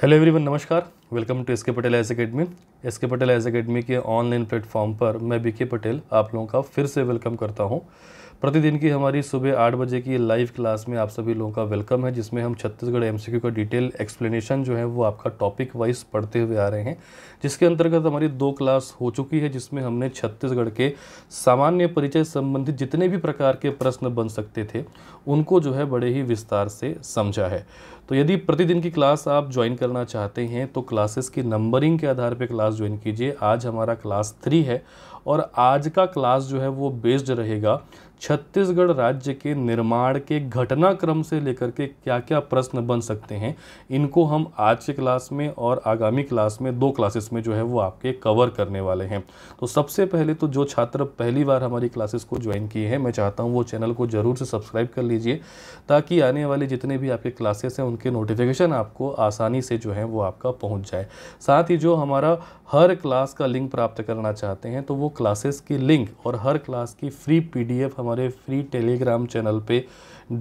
hello everyone नमस्कार welcome to S K Patel S academy S K Patel S academy के online platform पर मैं B के पटेल आप लोगों का फिर से वेलकम करता हूँ प्रतिदिन की हमारी सुबह आठ बजे की लाइव क्लास में आप सभी लोगों का वेलकम है जिसमें हम छत्तीसगढ़ एमसीक्यू का डिटेल एक्सप्लेनेशन जो है वो आपका टॉपिक वाइज पढ़ते हुए आ रहे हैं जिसके अंतर्गत हमारी दो क्लास हो चुकी है जिसमें हमने छत्तीसगढ़ के सामान्य परिचय संबंधित जितने भी प्रकार के प्रश्न बन सकते थे उनको जो है बड़े ही विस्तार से समझा है तो यदि प्रतिदिन की क्लास आप ज्वाइन करना चाहते हैं तो क्लासेस की नंबरिंग के आधार पर क्लास ज्वाइन कीजिए आज हमारा क्लास थ्री है और आज का क्लास जो है वो बेस्ड रहेगा छत्तीसगढ़ राज्य के निर्माण के घटनाक्रम से लेकर के क्या क्या प्रश्न बन सकते हैं इनको हम आज के क्लास में और आगामी क्लास में दो क्लासेस में जो है वो आपके कवर करने वाले हैं तो सबसे पहले तो जो छात्र पहली बार हमारी क्लासेस को ज्वाइन किए हैं मैं चाहता हूँ वो चैनल को ज़रूर से सब्सक्राइब कर लीजिए ताकि आने वाले जितने भी आपके क्लासेस हैं उनके नोटिफिकेशन आपको आसानी से जो है वो आपका पहुँच जाए साथ ही जो हमारा हर क्लास का लिंक प्राप्त करना चाहते हैं तो वो क्लासेस की लिंक और हर क्लास की फ्री पी हमारे हमारे फ्री टेलीग्राम चैनल पे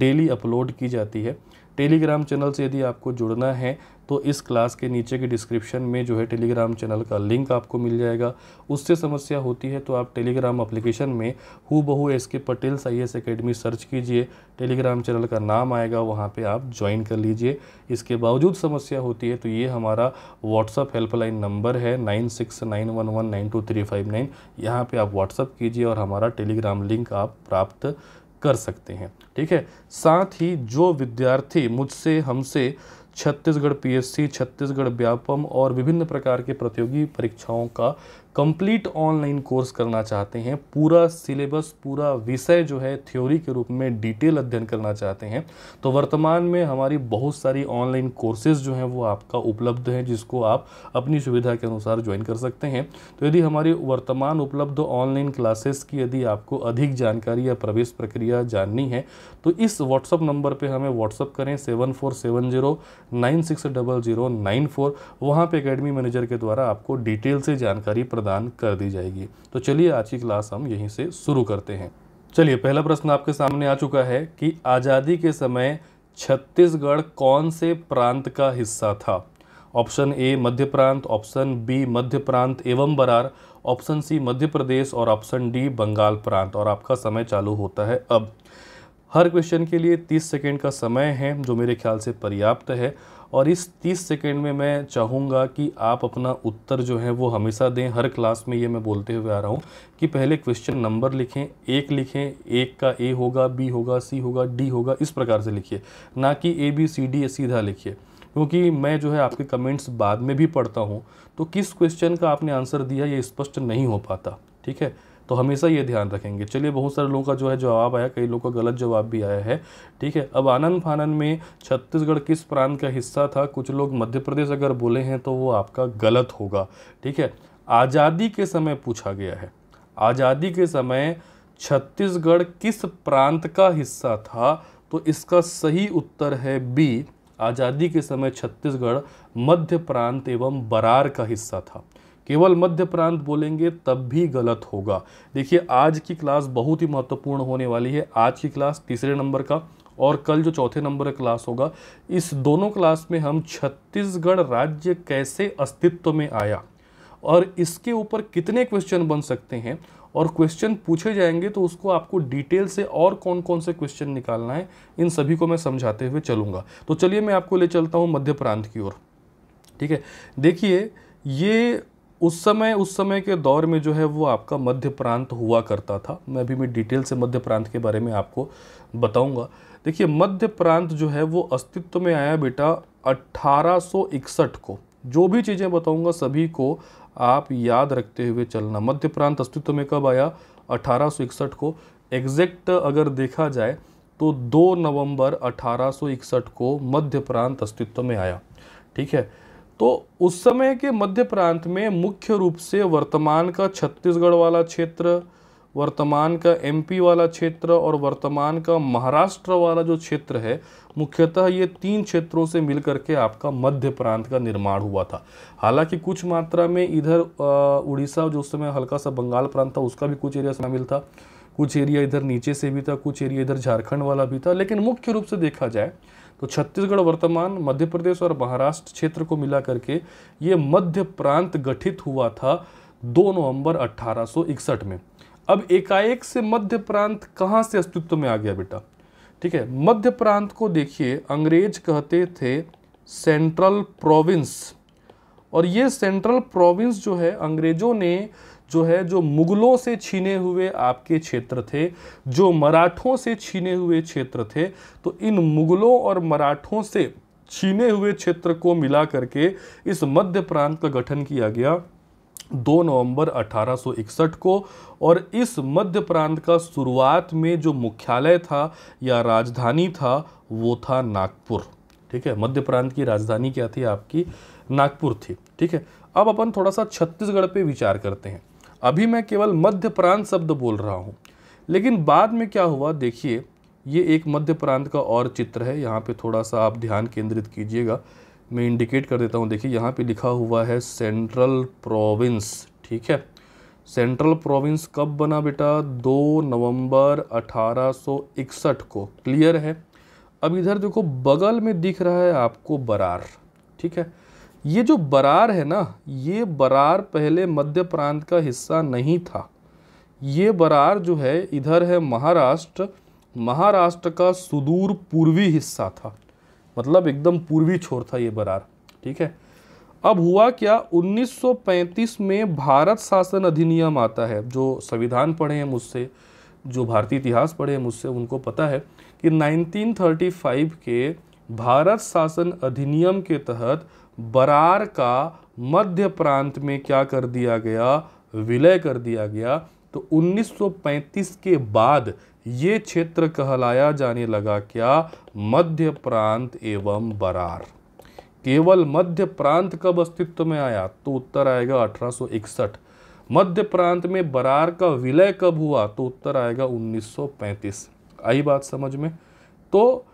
डेली अपलोड की जाती है टेलीग्राम चैनल से यदि आपको जुड़ना है तो इस क्लास के नीचे के डिस्क्रिप्शन में जो है टेलीग्राम चैनल का लिंक आपको मिल जाएगा उससे समस्या होती है तो आप टेलीग्राम एप्लीकेशन में हु बहू S K Patel C S academy search कीजिए टेलीग्राम चैनल का नाम आएगा वहाँ पे आप ज्वाइन कर लीजिए इसके बावजूद समस्या होती है तो ये हमारा व्हाट्सअप हेल्पलाइन नंबर है nine six nine one one nine two three five nine यहाँ पर आप व्हाट्सअप कीजिए और हमारा टेलीग्राम लिंक आप प्राप्त कर सकते हैं ठीक है साथ ही जो विद्यार्थी मुझसे हमसे छत्तीसगढ़ पीएससी, छत्तीसगढ़ व्यापम और विभिन्न प्रकार के प्रतियोगी परीक्षाओं का कंप्लीट ऑनलाइन कोर्स करना चाहते हैं पूरा सिलेबस पूरा विषय जो है थ्योरी के रूप में डिटेल अध्ययन करना चाहते हैं तो वर्तमान में हमारी बहुत सारी ऑनलाइन कोर्सेज जो हैं वो आपका उपलब्ध हैं जिसको आप अपनी सुविधा के अनुसार ज्वाइन कर सकते हैं तो यदि हमारी वर्तमान उपलब्ध ऑनलाइन क्लासेस की यदि आपको अधिक जानकारी या प्रवेश प्रक्रिया जाननी है तो इस व्हाट्सअप नंबर पे हमें व्हाट्सअप करें seven four seven zero nine six double zero nine four वहाँ पर अकेडमी मैनेजर के द्वारा आपको डिटेल से जानकारी प्रदान कर दी जाएगी तो चलिए आज की क्लास हम यहीं से शुरू करते हैं चलिए पहला प्रश्न आपके सामने आ चुका है कि आज़ादी के समय छत्तीसगढ़ कौन से प्रांत का हिस्सा था ऑप्शन ए मध्य प्रांत ऑप्शन बी मध्य प्रांत एवं बरार ऑप्शन सी मध्य प्रदेश और ऑप्शन डी बंगाल प्रांत और आपका समय चालू होता है अब हर क्वेश्चन के लिए 30 सेकेंड का समय है जो मेरे ख्याल से पर्याप्त है और इस 30 सेकेंड में मैं चाहूँगा कि आप अपना उत्तर जो है वो हमेशा दें हर क्लास में ये मैं बोलते हुए आ रहा हूँ कि पहले क्वेश्चन नंबर लिखें एक लिखें एक का ए होगा बी होगा सी होगा डी होगा इस प्रकार से लिखिए ना कि ए बी सी डी सीधा लिखिए क्योंकि मैं जो है आपके कमेंट्स बाद में भी पढ़ता हूँ तो किस क्वेश्चन का आपने आंसर दिया ये स्पष्ट नहीं हो पाता ठीक है तो हमेशा ये ध्यान रखेंगे चलिए बहुत सारे लोगों का जो है जवाब आया कई लोगों का गलत जवाब भी आया है ठीक है अब आनंद फानन में छत्तीसगढ़ किस प्रांत का हिस्सा था कुछ लोग मध्य प्रदेश अगर बोले हैं तो वो आपका गलत होगा ठीक है आज़ादी के समय पूछा गया है आज़ादी के समय छत्तीसगढ़ किस प्रांत का हिस्सा था तो इसका सही उत्तर है बी आज़ादी के समय छत्तीसगढ़ मध्य प्रांत एवं बरार का हिस्सा था केवल मध्य प्रांत बोलेंगे तब भी गलत होगा देखिए आज की क्लास बहुत ही महत्वपूर्ण होने वाली है आज की क्लास तीसरे नंबर का और कल जो चौथे नंबर का क्लास होगा इस दोनों क्लास में हम छत्तीसगढ़ राज्य कैसे अस्तित्व में आया और इसके ऊपर कितने क्वेश्चन बन सकते हैं और क्वेश्चन पूछे जाएंगे तो उसको आपको डिटेल से और कौन कौन से क्वेश्चन निकालना है इन सभी को मैं समझाते हुए चलूँगा तो चलिए मैं आपको ले चलता हूँ मध्य प्रांत की ओर ठीक है देखिए ये उस समय उस समय के दौर में जो है वो आपका मध्य प्रांत हुआ करता था मैं अभी मैं डिटेल से मध्य प्रांत के बारे में आपको बताऊंगा देखिए मध्य प्रांत जो है वो अस्तित्व में आया बेटा 1861 को जो भी चीज़ें बताऊंगा सभी को आप याद रखते हुए चलना मध्य प्रांत अस्तित्व में कब आया 1861 को एग्जैक्ट अगर देखा जाए तो 2 नवंबर 1861 को मध्य प्रांत अस्तित्व में आया ठीक है तो उस समय के मध्य प्रांत में मुख्य रूप से वर्तमान का छत्तीसगढ़ वाला क्षेत्र वर्तमान का एमपी वाला क्षेत्र और वर्तमान का महाराष्ट्र वाला जो क्षेत्र है मुख्यतः ये तीन क्षेत्रों से मिलकर के आपका मध्य प्रांत का निर्माण हुआ था हालांकि कुछ मात्रा में इधर उड़ीसा जो उस समय हल्का सा बंगाल प्रांत था उसका भी कुछ एरिया शामिल था कुछ एरिया इधर नीचे से भी था कुछ एरिया इधर झारखंड वाला भी था लेकिन मुख्य रूप से देखा जाए तो छत्तीसगढ़ वर्तमान मध्य प्रदेश और महाराष्ट्र क्षेत्र को मिला करके ये मध्य प्रांत गठित हुआ था 2 नवंबर 1861 में अब एकाएक से मध्य प्रांत कहाँ से अस्तित्व में आ गया बेटा ठीक है मध्य प्रांत को देखिए अंग्रेज कहते थे सेंट्रल प्रोविंस और ये सेंट्रल प्रोविंस जो है अंग्रेजों ने जो है जो मुगलों से छीने हुए आपके क्षेत्र थे जो मराठों से छीने हुए क्षेत्र थे तो इन मुगलों और मराठों से छीने हुए क्षेत्र को मिला करके इस मध्य प्रांत का गठन किया गया दो नवंबर 1861 को और इस मध्य प्रांत का शुरुआत में जो मुख्यालय था या राजधानी था वो था नागपुर ठीक है मध्य प्रांत की राजधानी क्या थी आपकी नागपुर थी ठीक है अब अपन थोड़ा सा छत्तीसगढ़ पे विचार करते हैं अभी मैं केवल मध्य प्रांत शब्द बोल रहा हूँ लेकिन बाद में क्या हुआ देखिए ये एक मध्य प्रांत का और चित्र है यहाँ पे थोड़ा सा आप ध्यान केंद्रित कीजिएगा मैं इंडिकेट कर देता हूँ देखिए यहाँ पे लिखा हुआ है सेंट्रल प्रोविंस ठीक है सेंट्रल प्रोविंस कब बना बेटा 2 नवंबर 1861 को क्लियर है अब इधर देखो बगल में दिख रहा है आपको बरार ठीक है ये जो बरार है ना ये बरार पहले मध्य प्रांत का हिस्सा नहीं था ये बरार जो है इधर है महाराष्ट्र महाराष्ट्र का सुदूर पूर्वी हिस्सा था मतलब एकदम पूर्वी छोर था ये बरार ठीक है अब हुआ क्या 1935 में भारत शासन अधिनियम आता है जो संविधान पढ़े हैं मुझसे जो भारतीय इतिहास पढ़े हैं मुझसे उनको पता है कि 1935 के भारत शासन अधिनियम के तहत बरार का मध्य प्रांत में क्या कर दिया गया विलय कर दिया गया तो 1935 के बाद ये क्षेत्र कहलाया जाने लगा क्या मध्य प्रांत एवं बरार केवल मध्य प्रांत कब अस्तित्व में आया तो उत्तर आएगा 1861 मध्य प्रांत में बरार का विलय कब हुआ तो उत्तर आएगा 1935 आई बात समझ में तो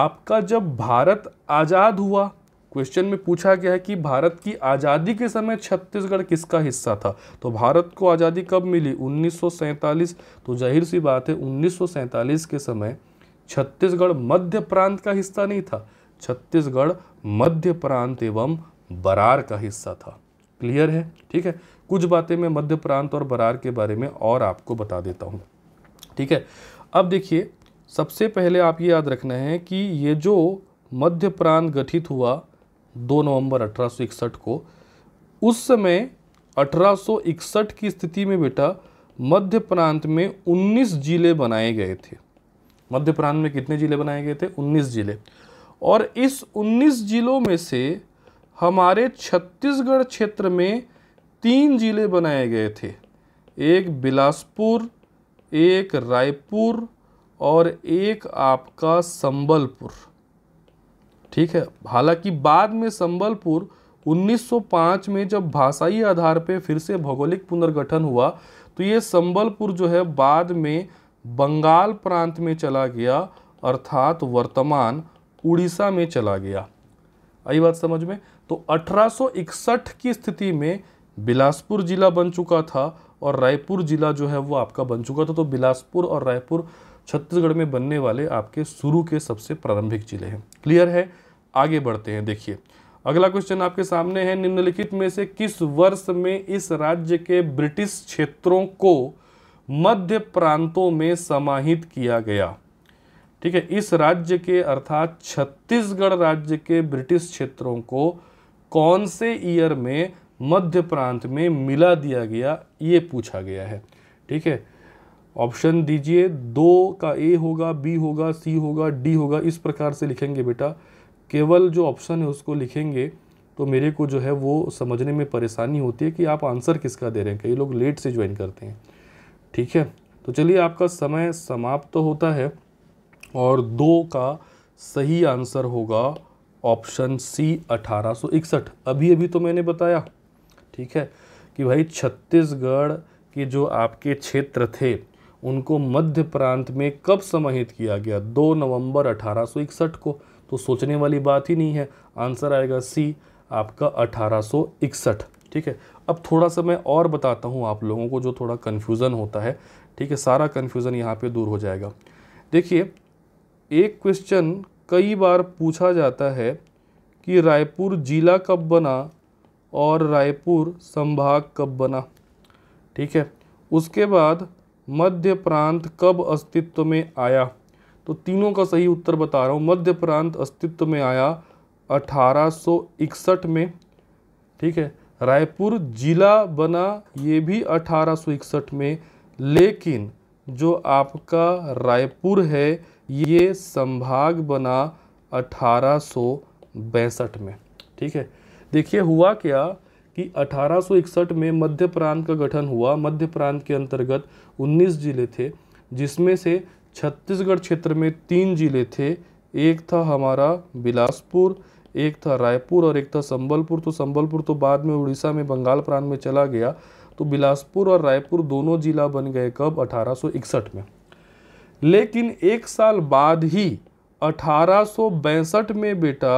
आपका जब भारत आज़ाद हुआ क्वेश्चन में पूछा गया है कि भारत की आज़ादी के समय छत्तीसगढ़ किसका हिस्सा था तो भारत को आज़ादी कब मिली 1947 तो जाहिर सी बात है 1947 के समय छत्तीसगढ़ मध्य प्रांत का हिस्सा नहीं था छत्तीसगढ़ मध्य प्रांत एवं बरार का हिस्सा था क्लियर है ठीक है कुछ बातें मैं मध्य प्रांत और बरार के बारे में और आपको बता देता हूँ ठीक है अब देखिए सबसे पहले आप ये याद रखना है कि ये जो मध्य प्रांत गठित हुआ दो नवंबर 1861 को उस समय 1861 की स्थिति में बेटा मध्य प्रांत में 19 जिले बनाए गए थे मध्य प्रांत में कितने जिले बनाए गए थे 19 जिले और इस 19 जिलों में से हमारे छत्तीसगढ़ क्षेत्र में तीन जिले बनाए गए थे एक बिलासपुर एक रायपुर और एक आपका संबलपुर ठीक है हालांकि बाद में संबलपुर 1905 में जब भाषाई आधार पे फिर से भौगोलिक पुनर्गठन हुआ तो ये संबलपुर जो है बाद में बंगाल प्रांत में चला गया अर्थात वर्तमान उड़ीसा में चला गया आई बात समझ में तो 1861 की स्थिति में बिलासपुर जिला बन चुका था और रायपुर जिला जो है वो आपका बन चुका था तो बिलासपुर और रायपुर छत्तीसगढ़ में बनने वाले आपके शुरू के सबसे प्रारंभिक जिले हैं क्लियर है आगे बढ़ते हैं देखिए अगला क्वेश्चन आपके सामने है निम्नलिखित में से किस वर्ष में इस राज्य के ब्रिटिश क्षेत्रों को मध्य प्रांतों में समाहित किया गया ठीक है इस राज्य के अर्थात छत्तीसगढ़ राज्य के ब्रिटिश क्षेत्रों को कौन से ईयर में मध्य प्रांत में मिला दिया गया ये पूछा गया है ठीक है ऑप्शन दीजिए दो का ए होगा बी होगा सी होगा डी होगा इस प्रकार से लिखेंगे बेटा केवल जो ऑप्शन है उसको लिखेंगे तो मेरे को जो है वो समझने में परेशानी होती है कि आप आंसर किसका दे रहे हैं कई लोग लेट से ज्वाइन करते हैं ठीक है तो चलिए आपका समय समाप्त तो होता है और दो का सही आंसर होगा ऑप्शन सी अठारह अभी अभी तो मैंने बताया ठीक है कि भाई छत्तीसगढ़ के जो आपके क्षेत्र थे उनको मध्य प्रांत में कब समाहित किया गया 2 नवंबर 1861 को तो सोचने वाली बात ही नहीं है आंसर आएगा सी आपका 1861 ठीक है अब थोड़ा सा मैं और बताता हूँ आप लोगों को जो थोड़ा कन्फ्यूज़न होता है ठीक है सारा कन्फ्यूज़न यहाँ पर दूर हो जाएगा देखिए एक क्वेश्चन कई बार पूछा जाता है कि रायपुर जिला कब बना और रायपुर संभाग कब बना ठीक है उसके बाद मध्य प्रांत कब अस्तित्व में आया तो तीनों का सही उत्तर बता रहा हूँ मध्य प्रांत अस्तित्व में आया 1861 में ठीक है रायपुर जिला बना ये भी 1861 में लेकिन जो आपका रायपुर है ये संभाग बना अठारह में ठीक है देखिए हुआ क्या कि 1861 में मध्य प्रांत का गठन हुआ मध्य प्रांत के अंतर्गत 19 जिले थे जिसमें से छत्तीसगढ़ क्षेत्र में तीन जिले थे एक था हमारा बिलासपुर एक था रायपुर और एक था संबलपुर तो संबलपुर तो बाद में उड़ीसा में बंगाल प्रांत में चला गया तो बिलासपुर और रायपुर दोनों जिला बन गए कब 1861 में लेकिन एक साल बाद ही अठारह में बेटा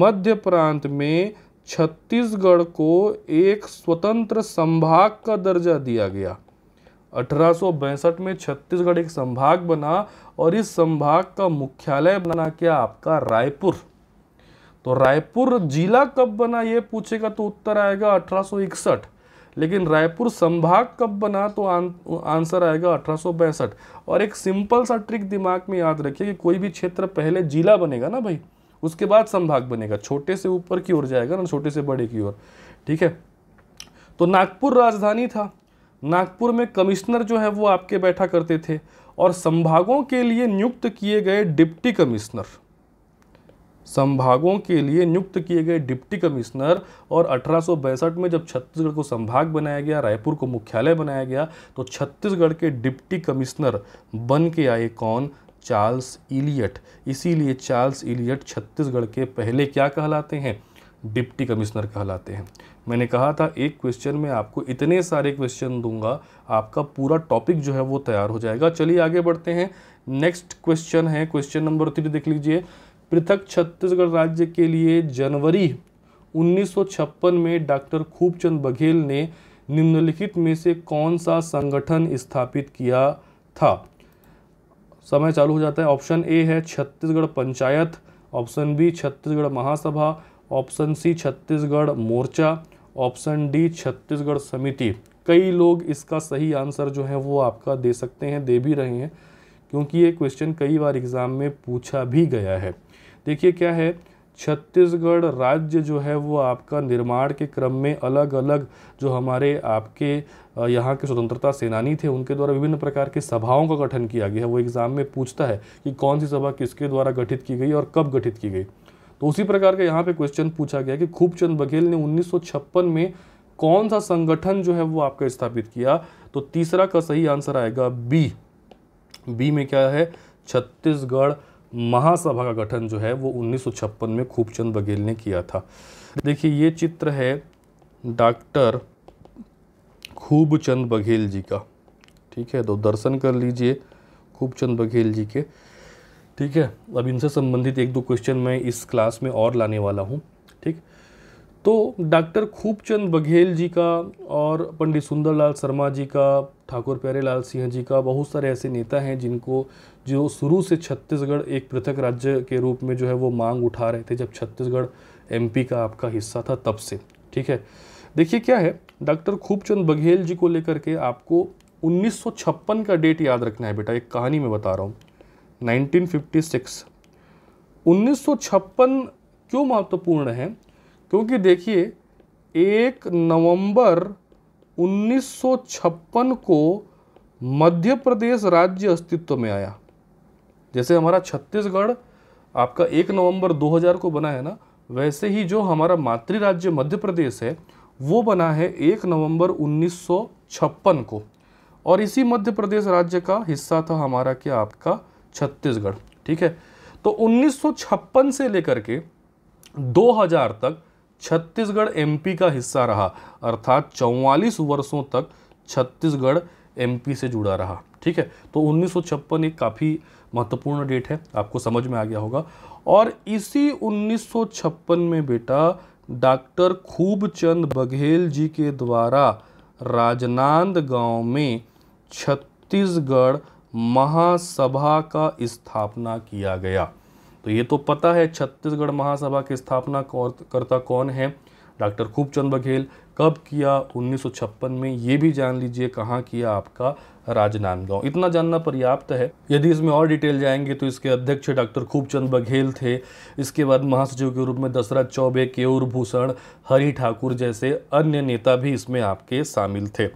मध्य प्रांत में छत्तीसगढ़ को एक स्वतंत्र संभाग का दर्जा दिया गया अठारह में छत्तीसगढ़ एक संभाग बना और इस संभाग का मुख्यालय बना क्या आपका रायपुर तो रायपुर जिला कब बना ये पूछेगा तो उत्तर आएगा 1861 लेकिन रायपुर संभाग कब बना तो आंसर आएगा अठारह और एक सिंपल सा ट्रिक दिमाग में याद रखिए कि कोई भी क्षेत्र पहले जिला बनेगा ना भाई उसके बाद संभाग बनेगा छोटे से ऊपर की ओर जाएगा ना छोटे से बड़े की ओर ठीक है तो नागपुर राजधानी था नागपुर में कमिश्नर जो है वो आपके बैठा करते थे और संभागों के लिए नियुक्त किए गए डिप्टी कमिश्नर संभागों के लिए नियुक्त किए गए डिप्टी कमिश्नर और अठारह में जब छत्तीसगढ़ को संभाग बनाया गया रायपुर को मुख्यालय बनाया गया तो छत्तीसगढ़ के डिप्टी कमिश्नर बन के आए कौन चार्ल्स इलियट इसीलिए चार्ल्स इलियट छत्तीसगढ़ के पहले क्या कहलाते हैं डिप्टी कमिश्नर कहलाते हैं मैंने कहा था एक क्वेश्चन में आपको इतने सारे क्वेश्चन दूंगा आपका पूरा टॉपिक जो है वो तैयार हो जाएगा चलिए आगे बढ़ते हैं नेक्स्ट क्वेश्चन है क्वेश्चन नंबर थ्री देख लीजिए पृथक छत्तीसगढ़ राज्य के लिए जनवरी 1956 में डॉक्टर खूबचंद बघेल ने निम्नलिखित में से कौन सा संगठन स्थापित किया था समय चालू हो जाता है ऑप्शन ए है Chhattisgarh Panchayat option B Chhattisgarh Mahasabha option C Chhattisgarh Morcha option D Chhattisgarh Samiti कई लोग इसका सही आंसर जो है वो आपका दे सकते हैं दे भी रहे हैं क्योंकि ये क्वेश्चन कई बार एग्ज़ाम में पूछा भी गया है देखिए क्या है छत्तीसगढ़ राज्य जो है वो आपका निर्माण के क्रम में अलग अलग जो हमारे आपके यहाँ के स्वतंत्रता सेनानी थे उनके द्वारा विभिन्न प्रकार की सभाओं का गठन किया गया है वो एग्ज़ाम में पूछता है कि कौन सी सभा किसके द्वारा गठित की गई और कब गठित की गई तो उसी प्रकार का यहाँ पे क्वेश्चन पूछा गया कि खूबचंद बघेल ने उन्नीस में कौन सा संगठन जो है वो आपका स्थापित किया तो तीसरा का सही आंसर आएगा बी बी में क्या है छत्तीसगढ़ महासभा का गठन जो है वो उन्नीस में खूबचंद बघेल ने किया था देखिए ये चित्र है डॉक्टर खूबचंद बघेल जी का ठीक है तो दर्शन कर लीजिए खूबचंद बघेल जी के ठीक है अब इनसे संबंधित एक दो क्वेश्चन मैं इस क्लास में और लाने वाला हूँ ठीक तो डॉक्टर खूबचंद बघेल जी का और पंडित सुंदरलाल शर्मा जी का ठाकुर प्यारेलाल सिंह जी का बहुत सारे ऐसे नेता हैं जिनको जो शुरू से छत्तीसगढ़ एक पृथक राज्य के रूप में जो है वो मांग उठा रहे थे जब छत्तीसगढ़ एमपी का आपका हिस्सा था तब से ठीक है देखिए क्या है डॉक्टर खूबचंद बघेल जी को लेकर के आपको 1956 का डेट याद रखना है बेटा एक कहानी में बता रहा हूँ 1956 1956 क्यों महत्वपूर्ण है क्योंकि देखिए एक नवंबर 1956 को मध्य प्रदेश राज्य अस्तित्व में आया जैसे हमारा छत्तीसगढ़ आपका एक नवंबर 2000 को बना है ना वैसे ही जो हमारा मातृ राज्य मध्य प्रदेश है वो बना है एक नवंबर 1956 को और इसी मध्य प्रदेश राज्य का हिस्सा था हमारा क्या आपका छत्तीसगढ़ ठीक है तो 1956 से लेकर के 2000 तक छत्तीसगढ़ एमपी का हिस्सा रहा अर्थात 44 वर्षों तक छत्तीसगढ़ एमपी से जुड़ा रहा ठीक है तो उन्नीस एक काफ़ी महत्वपूर्ण डेट है आपको समझ में आ गया होगा और इसी 1956 में बेटा डॉक्टर खूबचंद बघेल जी के द्वारा राजनांद गांव में छत्तीसगढ़ महासभा का स्थापना किया गया तो ये तो पता है छत्तीसगढ़ महासभा की स्थापना करता कौन है डॉक्टर खूबचंद बघेल कब किया 1956 में ये भी जान लीजिए कहाँ किया आपका राजनांदगांव इतना जानना पर्याप्त है यदि इसमें और डिटेल जाएंगे तो इसके अध्यक्ष डॉक्टर खूबचंद बघेल थे इसके बाद महासचिव के रूप में दशरथ चौबे केवर भूषण हरि ठाकुर जैसे अन्य नेता भी इसमें आपके शामिल थे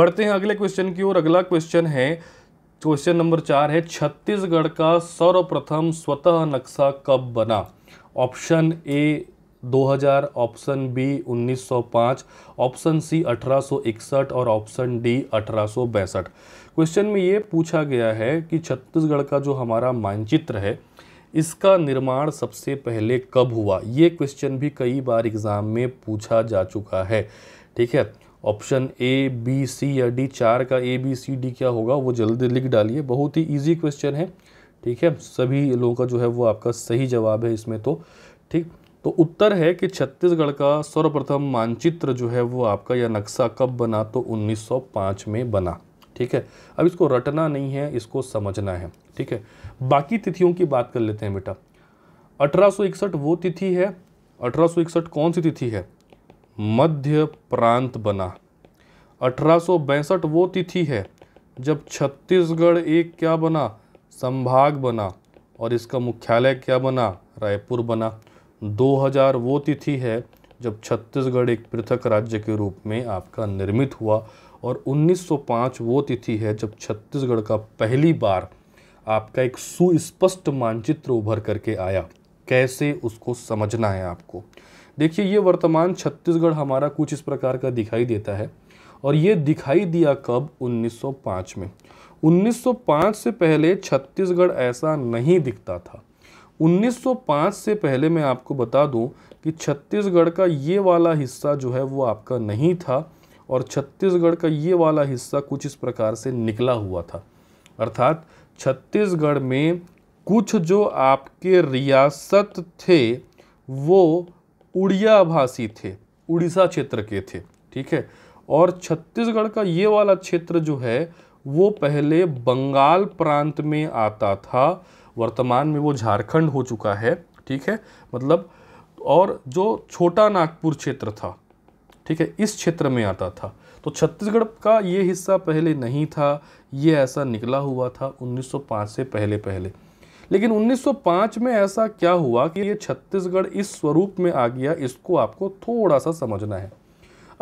बढ़ते हैं अगले क्वेश्चन की ओर अगला क्वेश्चन है क्वेश्चन नंबर चार है छत्तीसगढ़ का सर्वप्रथम स्वतः नक्शा कब बना option A 2000 option B 1905 option C 1861 और ऑप्शन डी अठारह क्वेश्चन में ये पूछा गया है कि छत्तीसगढ़ का जो हमारा मानचित्र है इसका निर्माण सबसे पहले कब हुआ ये क्वेश्चन भी कई बार एग्ज़ाम में पूछा जा चुका है ठीक है ऑप्शन ए बी सी या डी चार का ए बी सी डी क्या होगा वो जल्दी लिख डालिए बहुत ही इजी क्वेश्चन है ठीक है सभी लोगों का जो है वो आपका सही जवाब है इसमें तो ठीक तो उत्तर है कि छत्तीसगढ़ का सर्वप्रथम मानचित्र जो है वो आपका या नक्शा कब बना तो 1905 में बना ठीक है अब इसको रटना नहीं है इसको समझना है ठीक है बाकी तिथियों की बात कर लेते हैं बेटा अठारह वो तिथि है अठारह कौन सी तिथि है मध्य प्रांत बना अठारह वो तिथि है जब छत्तीसगढ़ एक क्या बना संभाग बना और इसका मुख्यालय क्या बना रायपुर बना 2000 वो तिथि है जब छत्तीसगढ़ एक पृथक राज्य के रूप में आपका निर्मित हुआ और 1905 वो तिथि है जब छत्तीसगढ़ का पहली बार आपका एक सुस्पष्ट मानचित्र उभर करके आया कैसे उसको समझना है आपको देखिए ये वर्तमान छत्तीसगढ़ हमारा कुछ इस प्रकार का दिखाई देता है और ये दिखाई दिया कब 1905 में 1905 से पहले छत्तीसगढ़ ऐसा नहीं दिखता था 1905 से पहले मैं आपको बता दूं कि छत्तीसगढ़ का ये वाला हिस्सा जो है वो आपका नहीं था और छत्तीसगढ़ का ये वाला हिस्सा कुछ इस प्रकार से निकला हुआ था अर्थात छत्तीसगढ़ में कुछ जो आपके रियासत थे वो उड़िया भाषी थे उड़ीसा क्षेत्र के थे ठीक है और छत्तीसगढ़ का ये वाला क्षेत्र जो है वो पहले बंगाल प्रांत में आता था वर्तमान में वो झारखंड हो चुका है ठीक है मतलब और जो छोटा नागपुर क्षेत्र था ठीक है इस क्षेत्र में आता था तो छत्तीसगढ़ का ये हिस्सा पहले नहीं था ये ऐसा निकला हुआ था 1905 से पहले पहले लेकिन 1905 में ऐसा क्या हुआ कि ये छत्तीसगढ़ इस स्वरूप में आ गया इसको आपको थोड़ा सा समझना है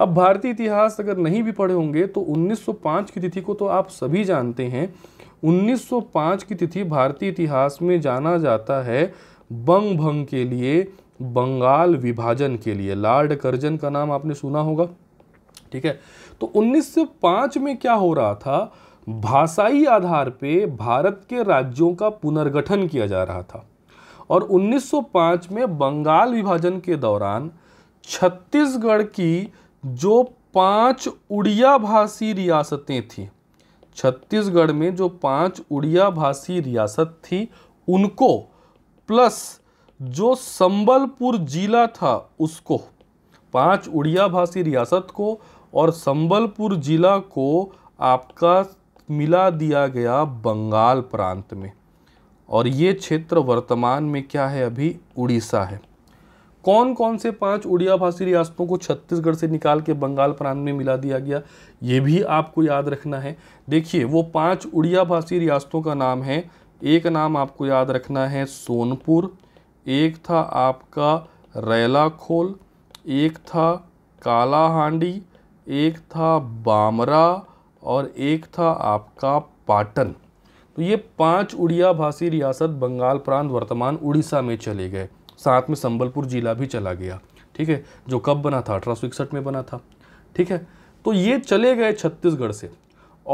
अब भारतीय इतिहास अगर नहीं भी पढ़े होंगे तो 1905 की तिथि को तो आप सभी जानते हैं 1905 की तिथि भारतीय इतिहास में जाना जाता है बंग भंग के लिए बंगाल विभाजन के लिए लॉर्ड कर्जन का नाम आपने सुना होगा ठीक है तो 1905 में क्या हो रहा था भाषाई आधार पे भारत के राज्यों का पुनर्गठन किया जा रहा था और 1905 में बंगाल विभाजन के दौरान छत्तीसगढ़ की जो पांच उड़िया भाषी रियासतें थीं छत्तीसगढ़ में जो पांच उड़िया भाषी रियासत थी उनको प्लस जो संबलपुर जिला था उसको पांच उड़िया भाषी रियासत को और संबलपुर जिला को आपका मिला दिया गया बंगाल प्रांत में और ये क्षेत्र वर्तमान में क्या है अभी उड़ीसा है कौन कौन से पांच उड़िया भाषी रियासतों को छत्तीसगढ़ से निकाल के बंगाल प्रांत में मिला दिया गया ये भी आपको याद रखना है देखिए वो पांच उड़िया भाषी रियासतों का नाम है एक नाम आपको याद रखना है सोनपुर एक था आपका रैलाखोल एक था काला हांडी एक था बामरा और एक था आपका पाटन तो ये पांच उड़िया भाषी रियासत बंगाल प्रांत वर्तमान उड़ीसा में चले गए साथ में संबलपुर जिला भी चला गया ठीक है जो कब बना था अठारह में बना था ठीक है तो ये चले गए छत्तीसगढ़ से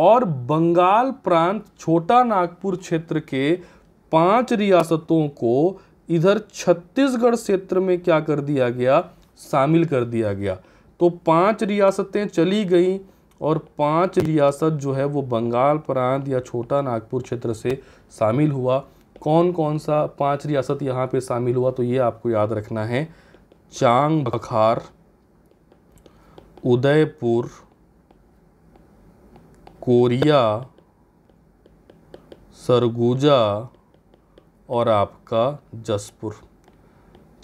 और बंगाल प्रांत छोटा नागपुर क्षेत्र के पांच रियासतों को इधर छत्तीसगढ़ क्षेत्र में क्या कर दिया गया शामिल कर दिया गया तो पांच रियासतें चली गईं और पांच रियासत जो है वो बंगाल प्रांत या छोटा नागपुर क्षेत्र से शामिल हुआ कौन कौन सा पांच रियासत यहाँ पे शामिल हुआ तो ये आपको याद रखना है चांग बखार उदयपुर कोरिया सरगुजा और आपका जसपुर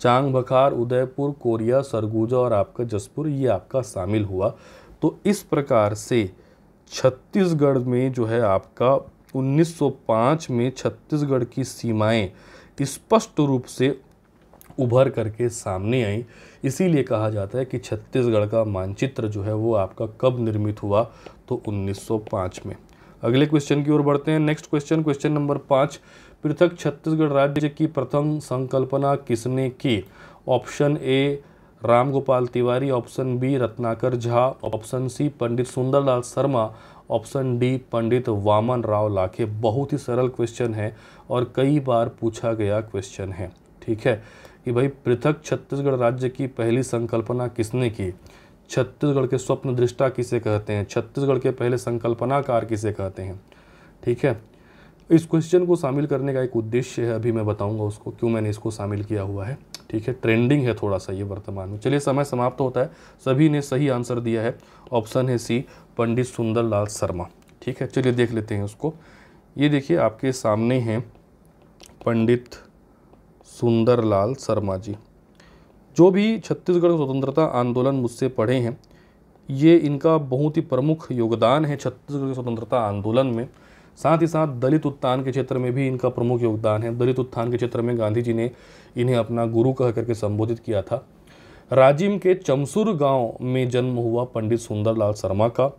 चांग बखार उदयपुर कोरिया सरगुजा और आपका जसपुर ये आपका शामिल हुआ तो इस प्रकार से छत्तीसगढ़ में जो है आपका 1905 में छत्तीसगढ़ की सीमाएं स्पष्ट रूप से उभर करके सामने आई इसीलिए कहा जाता है कि छत्तीसगढ़ का मानचित्र जो है वो आपका कब निर्मित हुआ तो 1905 में अगले क्वेश्चन की ओर बढ़ते हैं नेक्स्ट क्वेश्चन क्वेश्चन नंबर पाँच पृथक छत्तीसगढ़ राज्य की प्रथम संकल्पना किसने की option A Ram Gopal Tiwari option B Ratnakar Jha option C Pandit Sundarlal Sharma option D Pandit Vaman Rao Lakhe बहुत ही सरल क्वेश्चन है और कई बार पूछा गया क्वेश्चन है ठीक है कि भाई पृथक छत्तीसगढ़ राज्य की पहली संकल्पना किसने की छत्तीसगढ़ के स्वप्न दृष्टा किसे कहते हैं छत्तीसगढ़ के पहले संकल्पनाकार किसे कहते हैं ठीक है इस क्वेश्चन को शामिल करने का एक उद्देश्य है अभी मैं बताऊँगा उसको क्यों मैंने इसको शामिल किया हुआ है ठीक है ट्रेंडिंग है थोड़ा सा ये वर्तमान में चलिए समय समाप्त होता है सभी ने सही आंसर दिया है ऑप्शन है सी पंडित सुंदरलाल शर्मा ठीक है चलिए देख लेते हैं उसको ये देखिए आपके सामने हैं पंडित सुंदरलाल शर्मा जी जो भी छत्तीसगढ़ स्वतंत्रता आंदोलन मुझसे पढ़े हैं ये इनका बहुत ही प्रमुख योगदान है छत्तीसगढ़ के स्वतंत्रता आंदोलन में साथ ही साथ दलित उत्थान के क्षेत्र में भी इनका प्रमुख योगदान है दलित उत्थान के क्षेत्र में गांधी जी ने इन्हें अपना गुरु कह करके संबोधित किया था राजिम के चमसुर गांव में जन्म हुआ पंडित सुंदरलाल शर्मा का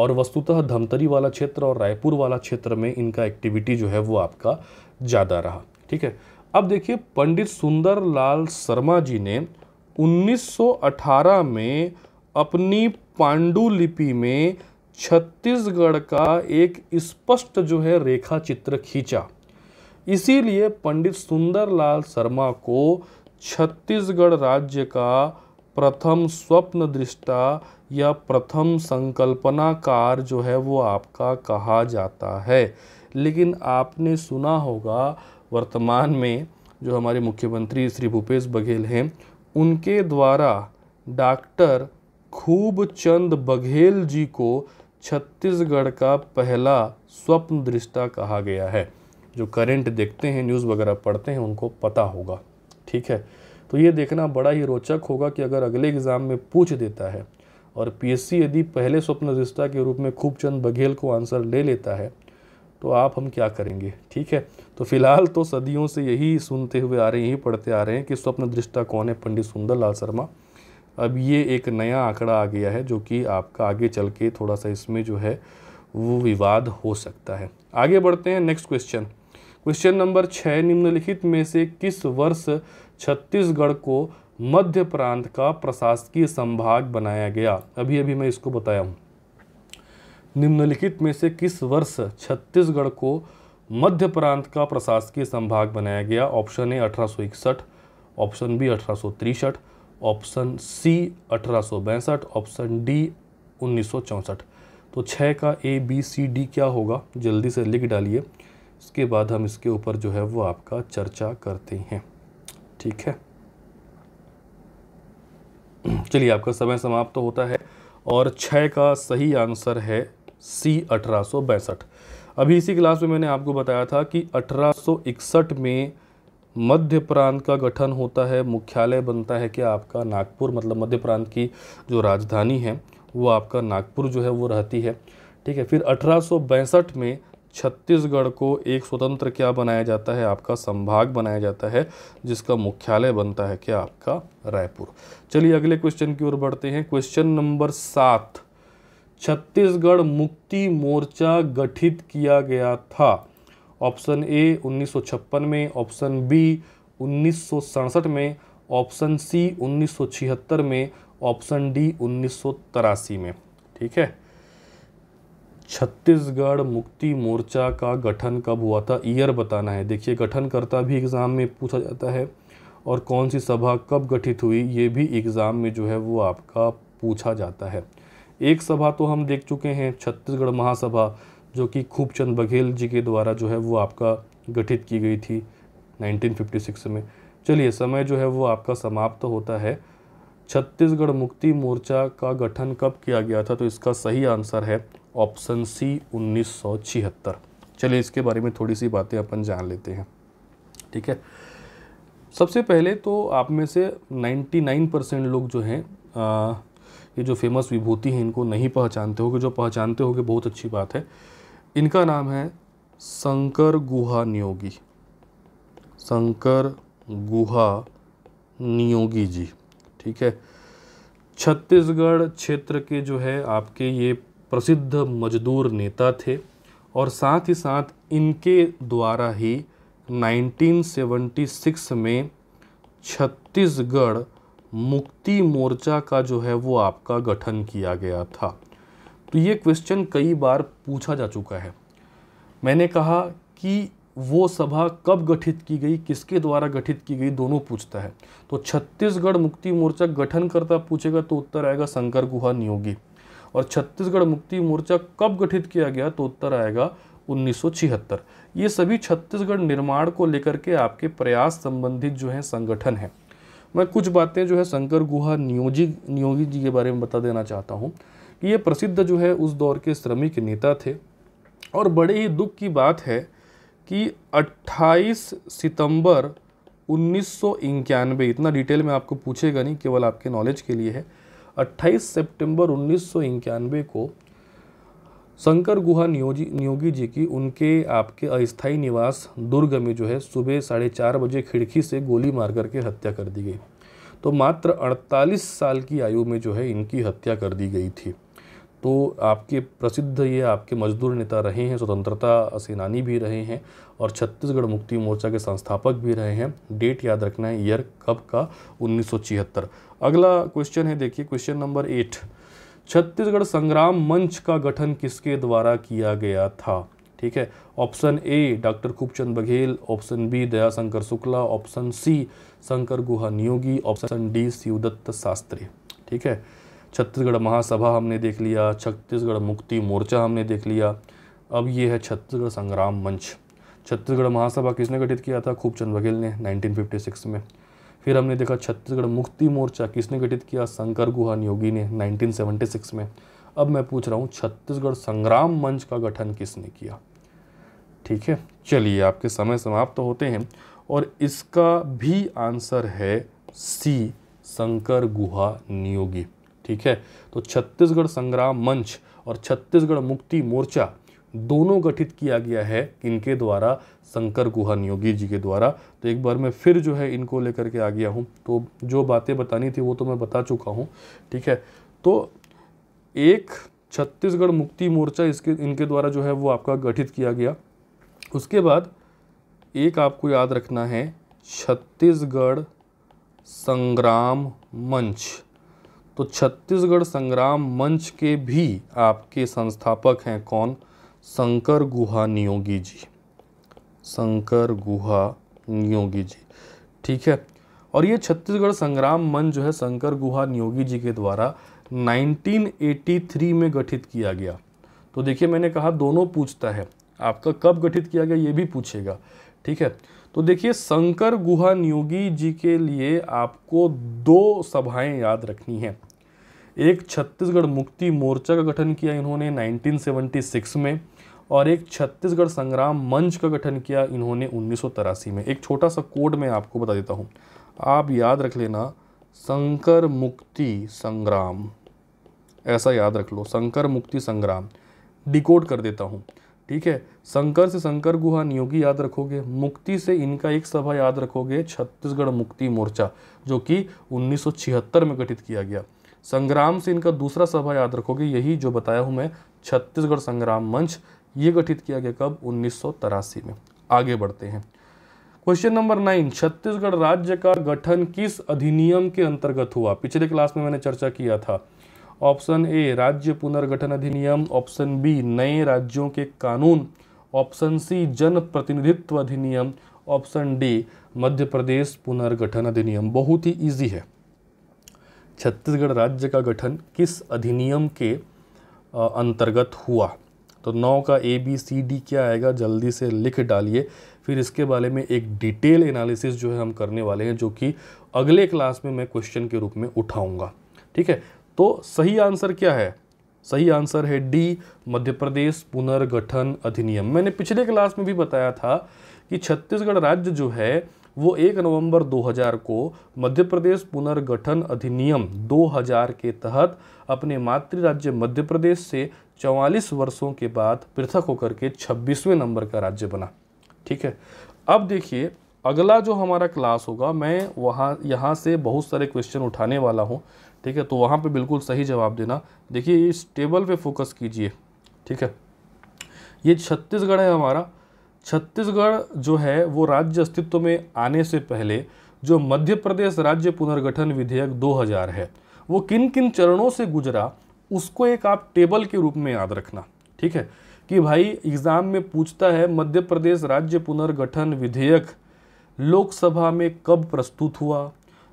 और वस्तुतः धमतरी वाला क्षेत्र और रायपुर वाला क्षेत्र में इनका एक्टिविटी जो है वो आपका ज़्यादा रहा ठीक है अब देखिए पंडित सुंदरलाल शर्मा जी ने 1918 में अपनी पांडुलिपि में छत्तीसगढ़ का एक स्पष्ट जो है रेखा चित्र खींचा इसीलिए पंडित सुंदरलाल शर्मा को छत्तीसगढ़ राज्य का प्रथम स्वप्न दृष्टा या प्रथम संकल्पनाकार जो है वो आपका कहा जाता है लेकिन आपने सुना होगा वर्तमान में जो हमारे मुख्यमंत्री श्री भूपेश बघेल हैं उनके द्वारा डॉक्टर खूबचंद बघेल जी को छत्तीसगढ़ का पहला स्वप्न दृष्टा कहा गया है जो करेंट देखते हैं न्यूज़ वगैरह पढ़ते हैं उनको पता होगा ठीक है तो ये देखना बड़ा ही रोचक होगा कि अगर अगले एग्ज़ाम में पूछ देता है और पीएससी यदि पहले स्वप्न दृष्टा के रूप में खूबचंद बघेल को आंसर ले लेता है तो आप हम क्या करेंगे ठीक है तो फिलहाल तो सदियों से यही सुनते हुए आ रहे हैं यही पढ़ते आ रहे हैं कि स्वप्न दृष्टा कौन है पंडित सुंदरलाल शर्मा अब ये एक नया आंकड़ा आ गया है जो कि आपका आगे चल के थोड़ा सा इसमें जो है वो विवाद हो सकता है आगे बढ़ते हैं नेक्स्ट क्वेश्चन क्वेश्चन नंबर छः निम्नलिखित में से किस वर्ष छत्तीसगढ़ को मध्य प्रांत का प्रशासकीय संभाग बनाया गया अभी अभी मैं इसको बताया हूँ निम्नलिखित में से किस वर्ष छत्तीसगढ़ को मध्य प्रांत का प्रशासकीय संभाग बनाया गया ऑप्शन ए अठारह ऑप्शन बी अठारह ऑप्शन सी अठारह ऑप्शन डी उन्नीस तो छः का ए बी सी डी क्या होगा जल्दी से लिख डालिए इसके बाद हम इसके ऊपर जो है वो आपका चर्चा करते हैं ठीक है चलिए आपका समय समाप्त तो होता है और छः का सही आंसर है सी अठारह अभी इसी क्लास में मैंने आपको बताया था कि अठारह में मध्य प्रांत का गठन होता है मुख्यालय बनता है क्या आपका नागपुर मतलब मध्य प्रांत की जो राजधानी है वो आपका नागपुर जो है वो रहती है ठीक है फिर अठारह में छत्तीसगढ़ को एक स्वतंत्र क्या बनाया जाता है आपका संभाग बनाया जाता है जिसका मुख्यालय बनता है क्या आपका रायपुर चलिए अगले क्वेश्चन की ओर बढ़ते हैं क्वेश्चन नंबर सात छत्तीसगढ़ मुक्ति मोर्चा गठित किया गया था ऑप्शन ए 1956 में ऑप्शन बी उन्नीस में ऑप्शन सी 1976 में ऑप्शन डी उन्नीस में ठीक है छत्तीसगढ़ मुक्ति मोर्चा का गठन कब हुआ था ईयर बताना है देखिए गठन करता भी एग्ज़ाम में पूछा जाता है और कौन सी सभा कब गठित हुई ये भी एग्ज़ाम में जो है वो आपका पूछा जाता है एक सभा तो हम देख चुके हैं छत्तीसगढ़ महासभा जो कि खूबचंद बघेल जी के द्वारा जो है वो आपका गठित की गई थी 1956 में चलिए समय जो है वो आपका समाप्त तो होता है छत्तीसगढ़ मुक्ति मोर्चा का गठन कब किया गया था तो इसका सही आंसर है ऑप्शन सी उन्नीस चलिए इसके बारे में थोड़ी सी बातें अपन जान लेते हैं ठीक है सबसे पहले तो आप में से 99 परसेंट लोग जो हैं ये जो फेमस विभूति हैं इनको नहीं पहचानते हो जो पहचानते हो बहुत अच्छी बात है इनका नाम है शंकर गुहा नियोगी शंकर गुहा नियोगी जी ठीक है छत्तीसगढ़ क्षेत्र के जो है आपके ये प्रसिद्ध मजदूर नेता थे और साथ ही साथ इनके द्वारा ही 1976 में छत्तीसगढ़ मुक्ति मोर्चा का जो है वो आपका गठन किया गया था तो ये क्वेश्चन कई बार पूछा जा चुका है मैंने कहा कि वो सभा कब गठित की गई किसके द्वारा गठित की गई दोनों पूछता है तो छत्तीसगढ़ मुक्ति मोर्चा गठन करता पूछेगा तो उत्तर आएगा शंकर गुहा नियोगी और छत्तीसगढ़ मुक्ति मोर्चा कब गठित किया गया तो उत्तर आएगा उन्नीस ये सभी छत्तीसगढ़ निर्माण को लेकर के आपके प्रयास संबंधित जो है संगठन है मैं कुछ बातें जो है शंकर गुहा नियोजी नियोगी जी के बारे में बता देना चाहता हूँ कि ये प्रसिद्ध जो है उस दौर के श्रमिक नेता थे और बड़े ही दुख की बात है कि 28 सितंबर उन्नीस इतना डिटेल में आपको पूछेगा नहीं केवल आपके नॉलेज के लिए है 28 सितंबर उन्नीस को शंकर गुहा नियोजी नियोगी जी की उनके आपके अस्थायी निवास दुर्ग में जो है सुबह साढ़े चार बजे खिड़की से गोली मार करके हत्या कर दी गई तो मात्र 48 साल की आयु में जो है इनकी हत्या कर दी गई थी तो आपके प्रसिद्ध ये आपके मजदूर नेता रहे हैं स्वतंत्रता सेनानी भी रहे हैं और छत्तीसगढ़ मुक्ति मोर्चा के संस्थापक भी रहे हैं डेट याद रखना है ईयर कब का उन्नीस अगला क्वेश्चन है देखिए क्वेश्चन नंबर एट छत्तीसगढ़ संग्राम मंच का गठन किसके द्वारा किया गया था ठीक है option A doctor Khubchand Baghel option B Dayashankar Shukla option C Shankar Guha Niyogi option D Shivdatt Shastri ठीक है छत्तीसगढ़ महासभा हमने देख लिया छत्तीसगढ़ मुक्ति मोर्चा हमने देख लिया अब ये है छत्तीसगढ़ संग्राम मंच छत्तीसगढ़ महासभा किसने गठित किया था खूबचंद बघेल ने 1956 में फिर हमने देखा छत्तीसगढ़ मुक्ति मोर्चा किसने गठित किया शंकर गुहान योगी ने 1976 में अब मैं पूछ रहा हूँ छत्तीसगढ़ संग्राम मंच का गठन किसने किया ठीक है चलिए आपके समय समाप्त तो होते हैं और इसका भी आंसर है सी शंकर गुहा नियोगी ठीक है तो छत्तीसगढ़ संग्राम मंच और छत्तीसगढ़ मुक्ति मोर्चा दोनों गठित किया गया है इनके द्वारा शंकर गुहा नियोगी जी के द्वारा तो एक बार मैं फिर जो है इनको लेकर के आ गया हूँ तो जो बातें बतानी थी वो तो मैं बता चुका हूँ ठीक है तो एक छत्तीसगढ़ मुक्ति मोर्चा इसके इनके द्वारा जो है वो आपका गठित किया गया उसके बाद एक आपको याद रखना है छत्तीसगढ़ संग्राम मंच तो छत्तीसगढ़ संग्राम मंच के भी आपके संस्थापक हैं कौन शंकर गुहा नियोगी जी शंकर गुहा नियोगी जी ठीक है और ये छत्तीसगढ़ संग्राम मंच जो है शंकर गुहा नियोगी जी के द्वारा 1983 में गठित किया गया तो देखिए मैंने कहा दोनों पूछता है आपका कब गठित किया गया ये भी पूछेगा ठीक है तो देखिए शंकर गुहा नियोगी जी के लिए आपको दो सभाएं याद रखनी है एक छत्तीसगढ़ मुक्ति मोर्चा का गठन किया इन्होंने 1976 में और एक छत्तीसगढ़ संग्राम मंच का गठन किया इन्होंने उन्नीस में एक छोटा सा कोड मैं आपको बता देता हूँ आप याद रख लेना शंकर मुक्ति संग्राम ऐसा याद रख लो शंकर मुक्ति संग्राम डिकोड कर देता हूँ ठीक है शंकर से शंकर गुहा नियोगी याद रखोगे मुक्ति से इनका एक सभा याद रखोगे छत्तीसगढ़ मुक्ति मोर्चा जो कि 1976 में गठित किया गया संग्राम से इनका दूसरा सभा याद रखोगे यही जो बताया हूँ मैं छत्तीसगढ़ संग्राम मंच ये गठित किया गया कब उन्नीस में आगे बढ़ते हैं क्वेश्चन नंबर नाइन छत्तीसगढ़ राज्य का गठन किस अधिनियम के अंतर्गत हुआ पिछले क्लास में मैंने चर्चा किया था ऑप्शन ए राज्य पुनर्गठन अधिनियम ऑप्शन बी नए राज्यों के कानून ऑप्शन सी जन प्रतिनिधित्व अधिनियम ऑप्शन डी मध्य प्रदेश पुनर्गठन अधिनियम बहुत ही इजी है छत्तीसगढ़ राज्य का गठन किस अधिनियम के अंतर्गत हुआ तो नौ का ए बी सी डी क्या आएगा जल्दी से लिख डालिए फिर इसके बारे में एक डिटेल एनालिसिस जो है हम करने वाले हैं जो कि अगले क्लास में मैं क्वेश्चन के रूप में उठाऊंगा ठीक है तो सही आंसर क्या है सही आंसर है डी मध्य प्रदेश पुनर्गठन अधिनियम मैंने पिछले क्लास में भी बताया था कि छत्तीसगढ़ राज्य जो है वो एक नवंबर 2000 को मध्य प्रदेश पुनर्गठन अधिनियम 2000 के तहत अपने मातृ राज्य मध्य प्रदेश से 44 वर्षों के बाद पृथक होकर के 26वें नंबर का राज्य बना ठीक है अब देखिए अगला जो हमारा क्लास होगा मैं वहाँ यहाँ से बहुत सारे क्वेश्चन उठाने वाला हूँ ठीक है तो वहाँ पे बिल्कुल सही जवाब देना देखिए इस टेबल पे फोकस कीजिए ठीक है ये छत्तीसगढ़ है हमारा छत्तीसगढ़ जो है वो राज्य अस्तित्व में आने से पहले जो मध्य प्रदेश राज्य पुनर्गठन विधेयक 2000 है वो किन किन चरणों से गुजरा उसको एक आप टेबल के रूप में याद रखना ठीक है कि भाई एग्ज़ाम में पूछता है मध्य प्रदेश राज्य पुनर्गठन विधेयक लोकसभा में कब प्रस्तुत हुआ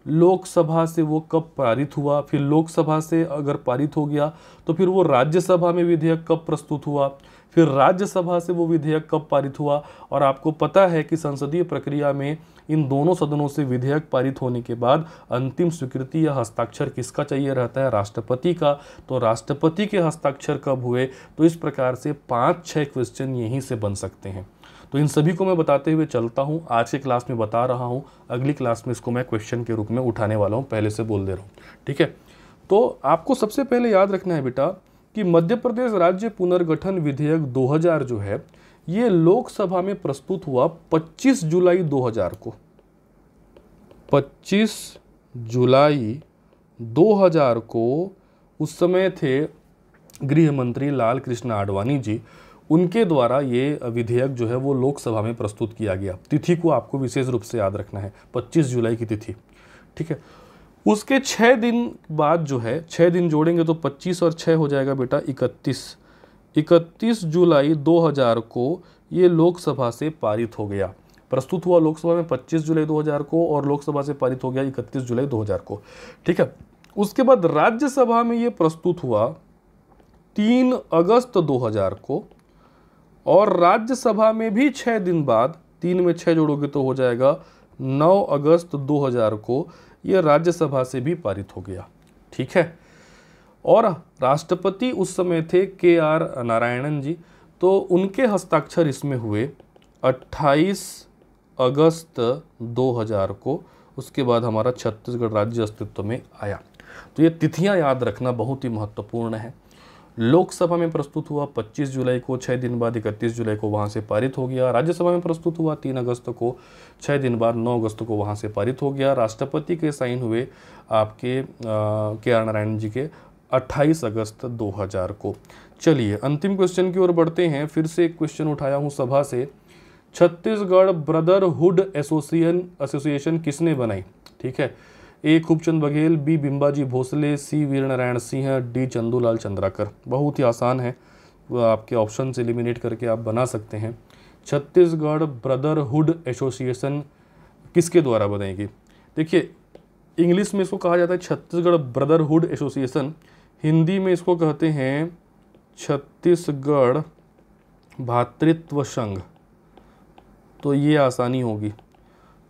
लोकसभा से वो कब पारित हुआ फिर लोकसभा से अगर पारित हो गया तो फिर वो राज्यसभा में विधेयक कब प्रस्तुत हुआ फिर राज्यसभा से वो विधेयक कब पारित हुआ और आपको पता है कि संसदीय प्रक्रिया में इन दोनों सदनों से विधेयक पारित होने के बाद अंतिम स्वीकृति या हस्ताक्षर किसका चाहिए रहता है राष्ट्रपति का तो राष्ट्रपति के हस्ताक्षर कब हुए तो इस प्रकार से पाँच छः क्वेश्चन यहीं से बन सकते हैं तो इन सभी को मैं बताते हुए चलता हूँ आज के क्लास में बता रहा हूँ अगली क्लास में इसको मैं क्वेश्चन के रूप में उठाने वाला हूँ पहले से बोल दे रहा हूँ ठीक है तो आपको सबसे पहले याद रखना है बेटा कि मध्य प्रदेश राज्य पुनर्गठन विधेयक दो जो है ये लोकसभा में प्रस्तुत हुआ पच्चीस जुलाई दो को पच्चीस जुलाई 2000 को उस समय थे गृह मंत्री लाल कृष्ण आडवाणी जी उनके द्वारा ये विधेयक जो है वो लोकसभा में प्रस्तुत किया गया तिथि को आपको विशेष रूप से याद रखना है 25 जुलाई की तिथि ठीक है उसके छः दिन बाद जो है छः दिन जोड़ेंगे तो 25 और छः हो जाएगा बेटा 31 31 जुलाई 2000 को ये लोकसभा से पारित हो गया प्रस्तुत हुआ लोकसभा में 25 जुलाई 2000 को और लोकसभा से पारित हो गया इकतीस जुलाई दो को ठीक है उसके बाद राज्यसभा में ये प्रस्तुत हुआ तीन अगस्त 2000 को और राज्यसभा में भी छः दिन बाद तीन में छः जोड़ोगे तो हो जाएगा 9 अगस्त 2000 को यह राज्यसभा से भी पारित हो गया ठीक है और राष्ट्रपति उस समय थे के आर नारायणन जी तो उनके हस्ताक्षर इसमें हुए 28 अगस्त 2000 को उसके बाद हमारा छत्तीसगढ़ राज्य अस्तित्व में आया तो ये तिथियां याद रखना बहुत ही महत्वपूर्ण है लोकसभा में प्रस्तुत हुआ 25 जुलाई को छः दिन बाद 31 जुलाई को वहाँ से पारित हो गया राज्यसभा में प्रस्तुत हुआ 3 अगस्त को छः दिन बाद 9 अगस्त को वहाँ से पारित हो गया राष्ट्रपति के साइन हुए आपके के आर नारायण जी के 28 अगस्त 2000 को चलिए अंतिम क्वेश्चन की ओर बढ़ते हैं फिर से एक क्वेश्चन उठाया हूँ सभा से छत्तीसगढ़ ब्रदरहुड एसोसिएशन एसोसिएशन किसने बनाई ठीक है A Khubchand Baghel B Bimbaji Bhonsle C Veer Narayan Singh D Chandulal Chandrakar बहुत ही आसान है आपके ऑप्शन से एलिमिनेट करके आप बना सकते हैं छत्तीसगढ़ ब्रदरहुड एसोसिएशन किसके द्वारा बनेगी देखिए इंग्लिश में इसको कहा जाता है छत्तीसगढ़ ब्रदरहुड एसोसिएशन हिंदी में इसको कहते हैं छत्तीसगढ़ भातृत्व संघ तो ये आसानी होगी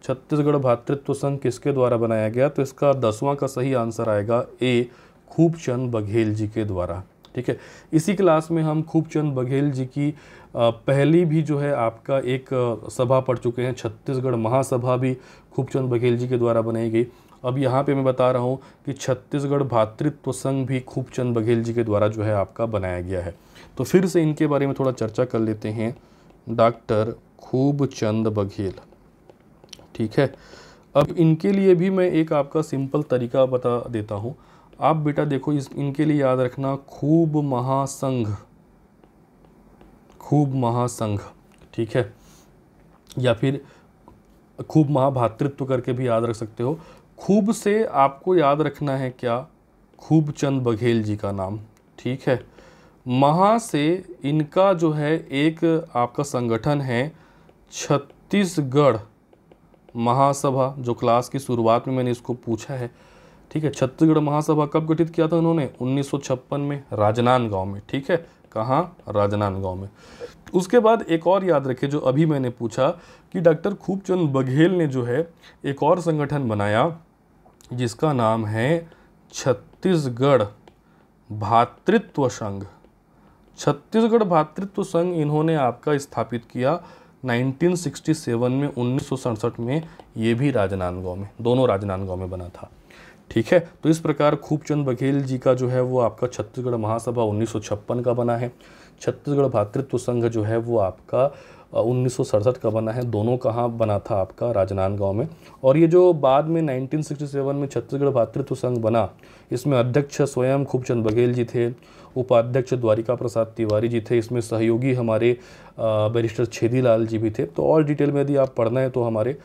छत्तीसगढ़ भातृत्व संघ किसके द्वारा बनाया गया तो इसका दसवां का सही आंसर आएगा ए खूबचंद बघेल जी के द्वारा ठीक है इसी क्लास में हम खूबचंद बघेल जी की पहली भी जो है आपका एक सभा पढ़ चुके हैं छत्तीसगढ़ महासभा भी खूबचंद बघेल जी के द्वारा बनाई गई अब यहाँ पे मैं बता रहा हूँ कि छत्तीसगढ़ भातृत्व संघ भी खूबचंद बघेल जी के द्वारा जो है आपका बनाया गया है तो फिर से इनके बारे में थोड़ा चर्चा कर लेते हैं डॉक्टर खूबचंद बघेल ठीक है अब इनके लिए भी मैं एक आपका सिंपल तरीका बता देता हूँ आप बेटा देखो इस इनके लिए याद रखना खूब महासंघ खूब महासंघ ठीक है या फिर खूब महाभातृत्व करके भी याद रख सकते हो खूब से आपको याद रखना है क्या खूब चंद बघेल जी का नाम ठीक है महा से इनका जो है एक आपका संगठन है छत्तीसगढ़ महासभा जो क्लास की शुरुआत में मैंने इसको पूछा है ठीक है छत्तीसगढ़ महासभा कब गठित किया था उन्होंने 1956 में राजनांदगांव में ठीक है कहाँ राजनांदगांव में उसके बाद एक और याद रखे जो अभी मैंने पूछा कि डॉक्टर खूबचंद बघेल ने जो है एक और संगठन बनाया जिसका नाम है छत्तीसगढ़ भातृत्व संघ छत्तीसगढ़ भातृत्व संघ इन्होंने आपका स्थापित किया 1967 में उन्नीस में ये भी राजनांदगांव में दोनों राजनांदगांव में बना था ठीक है तो इस प्रकार खूबचंद बघेल जी का जो है वो आपका छत्तीसगढ़ महासभा उन्नीस का बना है छत्तीसगढ़ भातृत्व संघ जो है वो आपका उन्नीस का बना है दोनों कहाँ बना था आपका राजनांदगांव में और ये जो बाद में 1967 में छत्तीसगढ़ भातृत्व संघ बना इसमें अध्यक्ष स्वयं खूबचंद बघेल जी थे उपाध्यक्ष द्वारिका प्रसाद तिवारी जी थे इसमें सहयोगी हमारे बैरिस्टर छेदी लाल जी भी थे तो और डिटेल में यदि आप पढ़ना है तो हमारे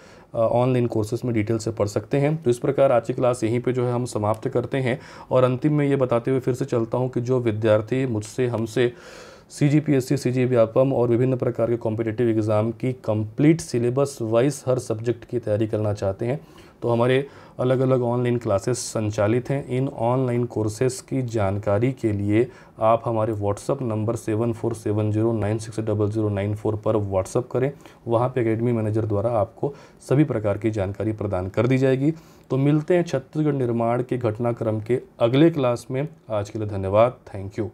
ऑनलाइन कोर्सेज में डिटेल से पढ़ सकते हैं तो इस प्रकार आज की क्लास यहीं पे जो है हम समाप्त करते हैं और अंतिम में ये बताते हुए फिर से चलता हूँ कि जो विद्यार्थी मुझसे हमसे C G P S C C G Vyapam और विभिन्न प्रकार के कॉम्पिटेटिव एग्ज़ाम की कंप्लीट सिलेबस वाइज हर सब्जेक्ट की तैयारी करना चाहते हैं तो हमारे अलग अलग ऑनलाइन क्लासेस संचालित हैं इन ऑनलाइन कोर्सेस की जानकारी के लिए आप हमारे WhatsApp number seven four seven zero nine six double zero nine four पर व्हाट्सअप करें वहाँ पे अकेडमी मैनेजर द्वारा आपको सभी प्रकार की जानकारी प्रदान कर दी जाएगी तो मिलते हैं छत्तीसगढ़ निर्माण के घटनाक्रम के अगले क्लास में आज के लिए धन्यवाद थैंक यू